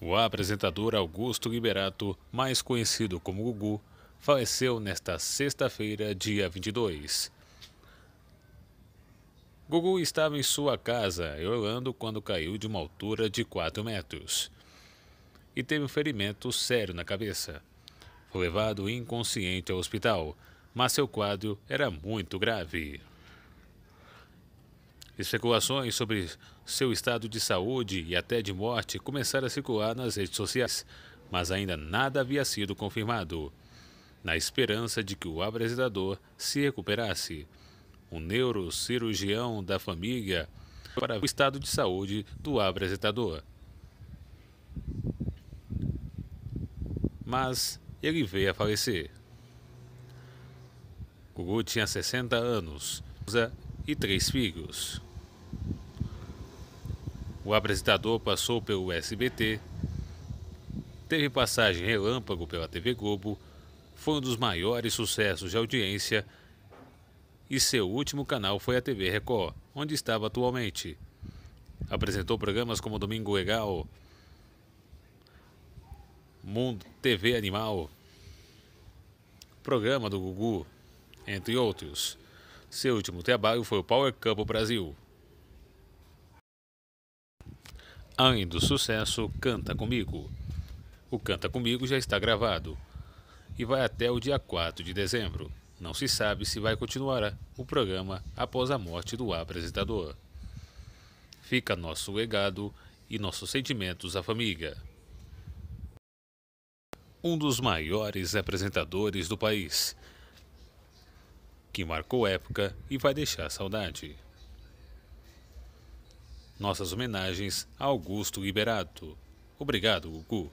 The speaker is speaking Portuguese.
O apresentador Augusto Liberato, mais conhecido como Gugu, faleceu nesta sexta-feira, dia 22. Gugu estava em sua casa, em Orlando, quando caiu de uma altura de 4 metros e teve um ferimento sério na cabeça. Foi levado inconsciente ao hospital, mas seu quadro era muito grave. Especulações sobre seu estado de saúde e até de morte começaram a circular nas redes sociais, mas ainda nada havia sido confirmado, na esperança de que o apresentador se recuperasse. Um neurocirurgião da família para o estado de saúde do apresentador. Mas ele veio a falecer. Gugu tinha 60 anos e três filhos. O apresentador passou pelo SBT, teve passagem relâmpago pela TV Globo, foi um dos maiores sucessos de audiência e seu último canal foi a TV Record, onde estava atualmente. Apresentou programas como Domingo Legal, Mundo TV Animal, Programa do Gugu, entre outros. Seu último trabalho foi o Power Campo Brasil. Ainda do sucesso, Canta Comigo. O Canta Comigo já está gravado e vai até o dia 4 de dezembro. Não se sabe se vai continuar o programa após a morte do apresentador. Fica nosso legado e nossos sentimentos à família. Um dos maiores apresentadores do país, que marcou época e vai deixar saudade. Nossas homenagens a Augusto Liberato. Obrigado, Gugu.